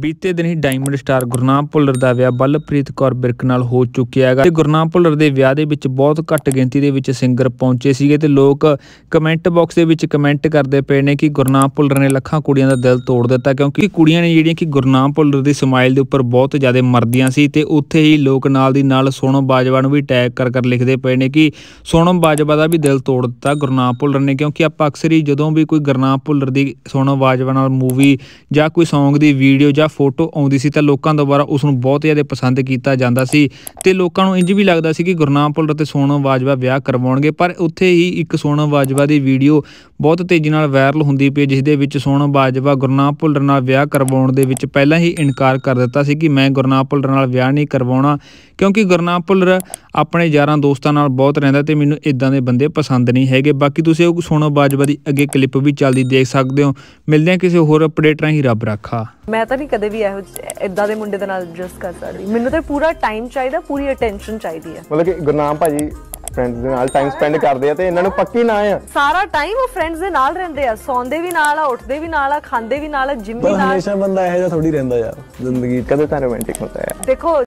ਬੀਤੇ ਦਿਨ ਹੀ ਡਾਇਮੰਡ ਸਟਾਰ ਗੁਰਨਾਮ ਭੁੱਲਰ ਦਾ ਵਿਆਹ ਬਲਪ੍ਰੀਤ ਕੌਰ ਬਿਰਕ ਨਾਲ ਹੋ ਚੁੱਕਿਆ ਹੈਗਾ ਤੇ ਗੁਰਨਾਮ ਭੁੱਲਰ ਦੇ ਵਿਆਹ ਦੇ ਵਿੱਚ ਬਹੁਤ ਘੱਟ ਗਿਣਤੀ ਦੇ ਵਿੱਚ ਸਿੰਗਰ ਪਹੁੰਚੇ ਸੀਗੇ ਤੇ ਲੋਕ ਕਮੈਂਟ ਬਾਕਸ ਦੇ ਵਿੱਚ ਕਮੈਂਟ ਕਰਦੇ ਪਏ ਨੇ ਕਿ ਗੁਰਨਾਮ ਭੁੱਲਰ ਨੇ ਲੱਖਾਂ ਕੁੜੀਆਂ ਦਾ ਦਿਲ ਤੋੜ ਦਿੱਤਾ ਕਿਉਂਕਿ ਕੁੜੀਆਂ ਨੇ ਜਿਹੜੀਆਂ ਕਿ ਗੁਰਨਾਮ ਭੁੱਲਰ ਦੀ ਸਮਾਈਲ ਦੇ ਉੱਪਰ ਬਹੁਤ ਜ਼ਿਆਦਾ ਮਰਦੀਆਂ ਸੀ ਤੇ ਉੱਥੇ ਹੀ ਲੋਕ ਨਾਲ ਦੀ ਨਾਲ ਸੋਨਮ ਬਾਜਵਾ ਨੂੰ ਵੀ ਟੈਗ ਕਰ ਕਰ ਲਿਖਦੇ ਪਏ ਨੇ ਕਿ ਸੋਨਮ ਬਾਜਵਾ ਦਾ ਵੀ ਦਿਲ ਤੋੜ ਦਿੱਤਾ ਗੁਰਨਾਮ ਭੁੱਲਰ ਨੇ ਕਿਉਂਕਿ ਆਪਾਂ ਅਕਸਰ ਹੀ ਜਦੋਂ ਵੀ ਕੋਈ ਗੁਰਨਾਮ ਭੁੱਲਰ ਦੀ ਸੋਨਮ ਬਾਜਵਾ ਨਾਲ ਮੂਵੀ ਜਾਂ ਕੋਈ ਸੌਂਗ ਦੀ ਵੀਡੀਓ ਜਾਂ ਫੋਟੋ ਆਉਂਦੀ ਸੀ ਤਾਂ ਲੋਕਾਂ ਦੁਆਰਾ ਉਸ ਨੂੰ ਬਹੁਤ ਜ਼ਿਆਦਾ ਪਸੰਦ ਕੀਤਾ ਜਾਂਦਾ ਸੀ ਤੇ ਲੋਕਾਂ ਨੂੰ ਇੰਜ ਵੀ ਲੱਗਦਾ ਸੀ ਕਿ ਗੁਰਨਾਮ ਪੁੱਲਰ ਤੇ ਸੋਨਮ ਬਾਜਵਾ ਵਿਆਹ ਕਰਵਾਉਣਗੇ ਪਰ ਉੱਥੇ ਹੀ ਇੱਕ ਸੋਨਮ ਬਾਜਵਾ ਦੀ ਵੀਡੀਓ ਬਹੁਤ ਤੇਜ਼ੀ ਨਾਲ ਵਾਇਰਲ ਹੁੰਦੀ ਪਈ ਜਿਸ ਦੇ ਵਿੱਚ ਸੋਨਮ ਬਾਜਵਾ ਗੁਰਨਾਮ ਪੁੱਲਰ ਨਾਲ ਵਿਆਹ ਕਰਵਾਉਣ ਦੇ ਵਿੱਚ ਪਹਿਲਾਂ ਹੀ ਇਨਕਾਰ ਕਰ ਦਿੱਤਾ ਸੀ ਕਿ ਮੈਂ ਗੁਰਨਾਮ ਪੁੱਲਰ ਨਾਲ ਵਿਆਹ ਨਹੀਂ ਕਰਵਾਉਣਾ ਕਿਉਂਕਿ ਗੁਰਨਾਮ ਪੁੱਲਰ ਆਪਣੇ ਯਾਰਾਂ ਦੋਸਤਾਂ ਨਾਲ ਬਹੁਤ ਰਹਿੰਦਾ ਤੇ ਮੈਨੂੰ ਇਦਾਂ ਦੇ ਬੰਦੇ ਪਸੰਦ ਨਹੀਂ ਹੈਗੇ ਬਾਕੀ ਤੁਸੀਂ ਉਹ ਸੋਨਮ ਬਾਜਵਾ ਦੀ ਅੱਗੇ ਕਲਿੱਪ ਵੀ ਚੱਲਦੀ ਦੇਖ ਸਕਦੇ ਹੋ ਮਿਲਦੇ ਹਾਂ ਕਿਸੇ ਹੋਰ ਅਪਡੇਟ ਰਾਹੀਂ ਰੱਬ ਰਾਖਾ ਮੈਂ ਤਾਂ ਨਹੀਂ ਕਦੇ ਵੀ ਇਹੋ ਇਦਾਂ ਦੇ ਮੁੰਡੇ ਦੇ ਨਾਲ ਐਡਜਸਟ ਕਰ ਸਕਦੀ ਮੈਨੂੰ ਤਾਂ ਪੂਰਾ ਟਾਈਮ ਚਾਹੀਦਾ ਪੂਰੀ ਅਟੈਂਸ਼ਨ ਚਾਹੀਦੀ ਹੈ ਮਤਲਬ ਕਿ ਗੁਰਨਾਮ ਭਾਜੀ ਫਰੈਂਡਸ ਦੇ ਨਾਲ ਟਾਈਮ ਸਪੈਂਡ ਕਰਦੇ ਆ ਤੇ ਇਹਨਾਂ ਨੂੰ ਪੱਕੀ ਨਾ ਆ ਸਾਰਾ ਟਾਈਮ ਉਹ ਫਰੈਂਡਸ ਦੇ ਨਾਲ ਰਹਿੰਦੇ ਆ ਸੌਂਦੇ ਵੀ ਨਾਲ ਆ ਉੱਠਦੇ ਵੀ ਨਾਲ ਆ ਖਾਂਦੇ ਵੀ ਨਾਲ ਆ ਜਿੰਮੀ ਵੀ ਨਾਲ ਹਮੇਸ਼ਾ ਬੰਦਾ ਇਹੋ ਜਿਹਾ ਥੋੜੀ ਰਹਿੰਦਾ ਯਾਰ ਜ਼ਿੰਦਗੀ ਕਦੇ ਤਾਂ ਰੋਮਾਂਟਿਕ ਹੁੰਦਾ ਹੈ ਦੇਖੋ